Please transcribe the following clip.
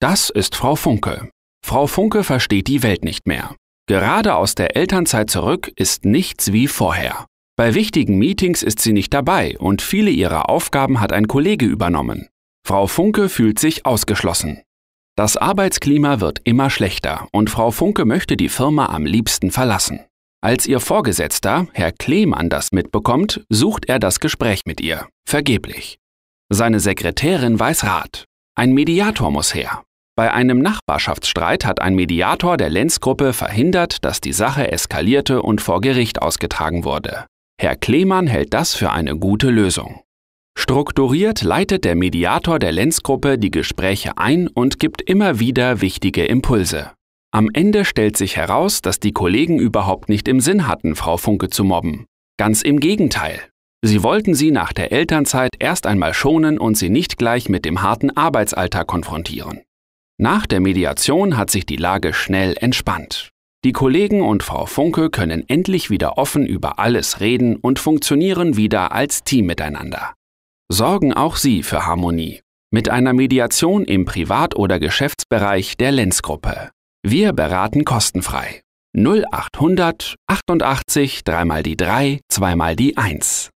Das ist Frau Funke. Frau Funke versteht die Welt nicht mehr. Gerade aus der Elternzeit zurück ist nichts wie vorher. Bei wichtigen Meetings ist sie nicht dabei und viele ihrer Aufgaben hat ein Kollege übernommen. Frau Funke fühlt sich ausgeschlossen. Das Arbeitsklima wird immer schlechter und Frau Funke möchte die Firma am liebsten verlassen. Als ihr Vorgesetzter, Herr Kleemann, das mitbekommt, sucht er das Gespräch mit ihr. Vergeblich. Seine Sekretärin weiß Rat. Ein Mediator muss her. Bei einem Nachbarschaftsstreit hat ein Mediator der Lenzgruppe verhindert, dass die Sache eskalierte und vor Gericht ausgetragen wurde. Herr Klemann hält das für eine gute Lösung. Strukturiert leitet der Mediator der Lenzgruppe die Gespräche ein und gibt immer wieder wichtige Impulse. Am Ende stellt sich heraus, dass die Kollegen überhaupt nicht im Sinn hatten, Frau Funke zu mobben. Ganz im Gegenteil. Sie wollten sie nach der Elternzeit erst einmal schonen und sie nicht gleich mit dem harten Arbeitsalltag konfrontieren. Nach der Mediation hat sich die Lage schnell entspannt. Die Kollegen und Frau Funke können endlich wieder offen über alles reden und funktionieren wieder als Team miteinander. Sorgen auch Sie für Harmonie mit einer Mediation im Privat- oder Geschäftsbereich der Lenzgruppe. Wir beraten kostenfrei. 0800 88 3 mal die 3, 2 mal die 1.